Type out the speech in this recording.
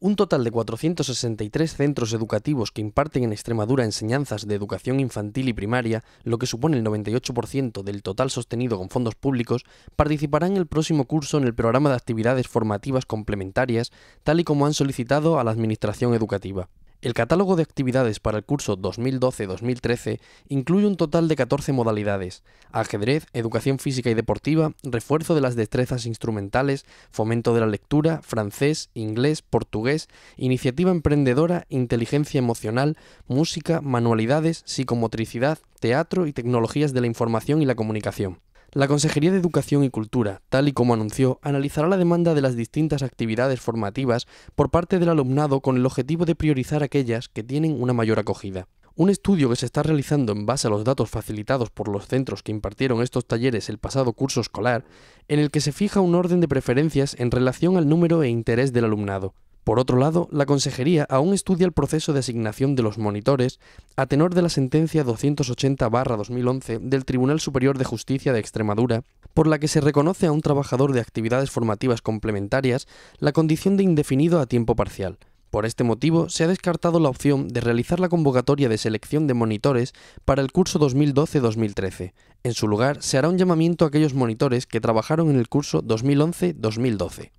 un total de 463 centros educativos que imparten en Extremadura enseñanzas de educación infantil y primaria, lo que supone el 98% del total sostenido con fondos públicos, participarán el próximo curso en el programa de actividades formativas complementarias, tal y como han solicitado a la Administración Educativa. El catálogo de actividades para el curso 2012-2013 incluye un total de 14 modalidades, ajedrez, educación física y deportiva, refuerzo de las destrezas instrumentales, fomento de la lectura, francés, inglés, portugués, iniciativa emprendedora, inteligencia emocional, música, manualidades, psicomotricidad, teatro y tecnologías de la información y la comunicación. La Consejería de Educación y Cultura, tal y como anunció, analizará la demanda de las distintas actividades formativas por parte del alumnado con el objetivo de priorizar aquellas que tienen una mayor acogida. Un estudio que se está realizando en base a los datos facilitados por los centros que impartieron estos talleres el pasado curso escolar, en el que se fija un orden de preferencias en relación al número e interés del alumnado. Por otro lado, la Consejería aún estudia el proceso de asignación de los monitores a tenor de la sentencia 280-2011 del Tribunal Superior de Justicia de Extremadura, por la que se reconoce a un trabajador de actividades formativas complementarias la condición de indefinido a tiempo parcial. Por este motivo, se ha descartado la opción de realizar la convocatoria de selección de monitores para el curso 2012-2013. En su lugar, se hará un llamamiento a aquellos monitores que trabajaron en el curso 2011-2012.